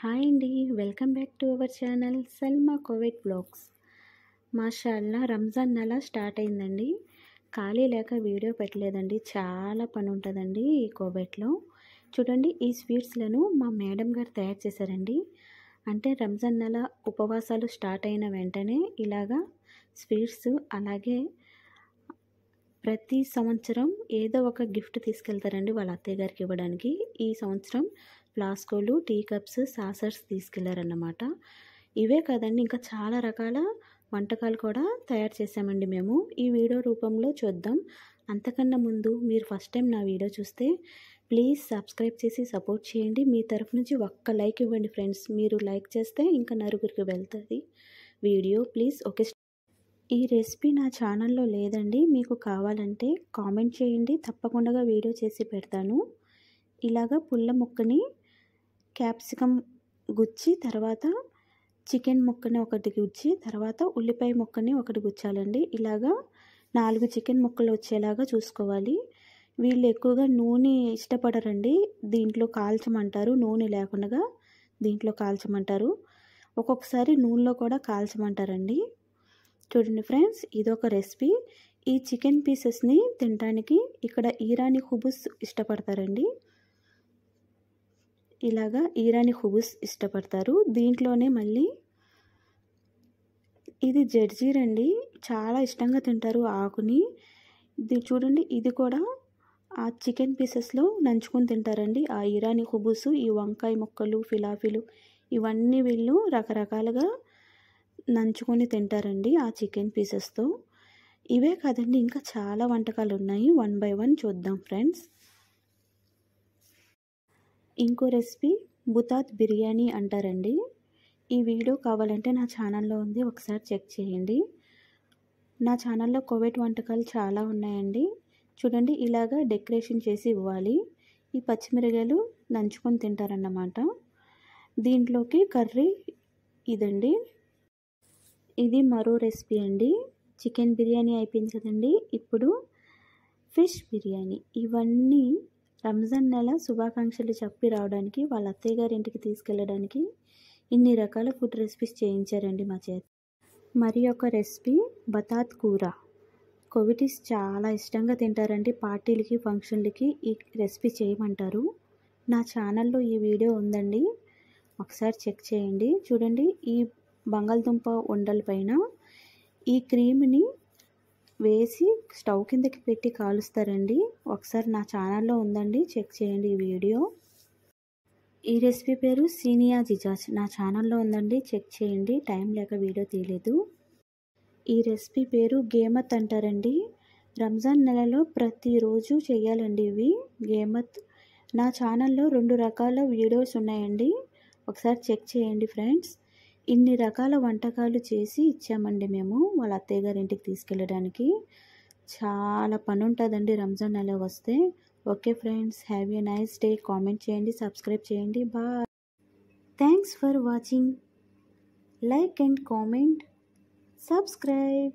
hi అండి welcome back to our channel Salma Covid blogs మాషాల్లా రంజాన్ నెల స్టార్ట్ అయిందండి ఖాళీ లేక వీడియో పెట్టలేదండి చాలా పని ఉంటుందండి ఈ కోవిడ్లో చూడండి ఈ స్వీట్స్లను మా మేడం గారు తయారు చేశారండి అంటే రంజాన్ నెల ఉపవాసాలు స్టార్ట్ అయిన వెంటనే ఇలాగా స్వీట్స్ అలాగే ప్రతి సంవత్సరం ఏదో ఒక గిఫ్ట్ తీసుకెళ్తారండి వాళ్ళ అత్తయ్య గారికి ఇవ్వడానికి ఈ సంవత్సరం ఫ్లాస్కోలు టీ కప్స్ సాసర్స్ తీసుకెళ్లారన్నమాట ఇవే కదండి ఇంకా చాలా రకాల వంటకాలు కూడా తయారు చేసామండి మేము ఈ వీడియో రూపంలో చూద్దాం అంతకన్నా ముందు మీరు ఫస్ట్ టైం నా వీడియో చూస్తే ప్లీజ్ సబ్స్క్రైబ్ చేసి సపోర్ట్ చేయండి మీ తరఫు నుంచి ఒక్క లైక్ ఇవ్వండి ఫ్రెండ్స్ మీరు లైక్ చేస్తే ఇంకా నలుగురికి వెళ్తుంది వీడియో ప్లీజ్ ఓకే ఈ రెసిపీ నా ఛానల్లో లేదండి మీకు కావాలంటే కామెంట్ చేయండి తప్పకుండా వీడియో చేసి పెడతాను ఇలాగ పుల్ల ముక్కని క్యాప్సికమ్ గుచ్చి తర్వాత చికెన్ ముక్కని ఒకటి గుచ్చి తర్వాత ఉల్లిపాయ ముక్కని ఒకటి గుచ్చాలండి ఇలాగా నాలుగు చికెన్ ముక్కలు వచ్చేలాగా చూసుకోవాలి వీళ్ళు ఎక్కువగా నూనె ఇష్టపడరండి దీంట్లో కాల్చమంటారు నూనె లేకుండా దీంట్లో కాల్చమంటారు ఒక్కొక్కసారి నూనెలో కూడా కాల్చమంటారండి చూడండి ఫ్రెండ్స్ ఇదొక రెసిపీ ఈ చికెన్ పీసెస్ని తినడానికి ఇక్కడ ఈరాని హుబుస్ ఇష్టపడతారండి ఇలాగా ఈరాని హుబుస్ ఇష్టపడతారు దీంట్లోనే మళ్ళీ ఇది జడ్జీర్ అండి చాలా ఇష్టంగా తింటారు ఆకుని ఇది చూడండి ఇది కూడా ఆ చికెన్ పీసెస్లో నంచుకొని తింటారండి ఆ ఇరానీ హుబుసు ఈ వంకాయ ముక్కలు ఫిలాఫీలు ఇవన్నీ వీళ్ళు రకరకాలుగా నంచుకొని తింటారండి ఆ చికెన్ పీసెస్తో ఇవే కాదండి ఇంకా చాలా వంటకాలు ఉన్నాయి వన్ బై వన్ చూద్దాం ఫ్రెండ్స్ ఇంకో రెసిపీ బుతాత్ బిర్యానీ అంటారండి ఈ వీడియో కావాలంటే నా ఛానల్లో ఉంది ఒకసారి చెక్ చేయండి నా ఛానల్లో కోవిడ్ వంటకాలు చాలా ఉన్నాయండి చూడండి ఇలాగా డెకరేషన్ చేసి ఇవ్వాలి ఈ పచ్చిమిరగాయలు నంచుకొని తింటారన్నమాట దీంట్లోకి కర్రీ ఇదండి ఇది మరో రెసిపీ అండి చికెన్ బిర్యానీ అయిపోయింది కదండి ఇప్పుడు ఫిష్ బిర్యానీ ఇవన్నీ రంజాన్ నెల శుభాకాంక్షలు చెప్పి రావడానికి వాళ్ళ అత్తయ్య గారి ఇంటికి తీసుకెళ్ళడానికి ఇన్ని రకాల ఫుడ్ రెసిపీస్ చేయించారండి మా చేతి మరి ఒక రెసిపీ బతాత్ కూర కోవిటీస్ చాలా ఇష్టంగా తింటారండి పార్టీలకి ఫంక్షన్లకి ఈ రెసిపీ చేయమంటారు నా ఛానల్లో ఈ వీడియో ఉందండి ఒకసారి చెక్ చేయండి చూడండి ఈ బంగాళదుంప ఉండల పైన ఈ క్రీమ్ని వేసి స్టవ్ కిందకి పెట్టి కాలుస్తారండి ఒకసారి నా ఛానల్లో ఉందండి చెక్ చేయండి ఈ వీడియో ఈ రెసిపీ పేరు సీనియా జిజాజ్ నా ఛానల్లో ఉందండి చెక్ చేయండి టైం లేక వీడియో తీయలేదు ఈ రెసిపీ పేరు గేమత్ అంటారండి రంజాన్ నెలలో ప్రతిరోజు చేయాలండి ఇవి గేమత్ నా ఛానల్లో రెండు రకాల వీడియోస్ ఉన్నాయండి ఒకసారి చెక్ చేయండి ఫ్రెండ్స్ ఇన్ని రకాల వంటకాలు చేసి ఇచ్చామండి మేము వాళ్ళ అత్తయ్య ఇంటికి తీసుకెళ్ళడానికి చాలా పని ఉంటుందండి రంజాన్ నెల వస్తే okay friends have a nice day comment చేయండి సబ్స్క్రైబ్ చేయండి bye thanks for watching like and comment subscribe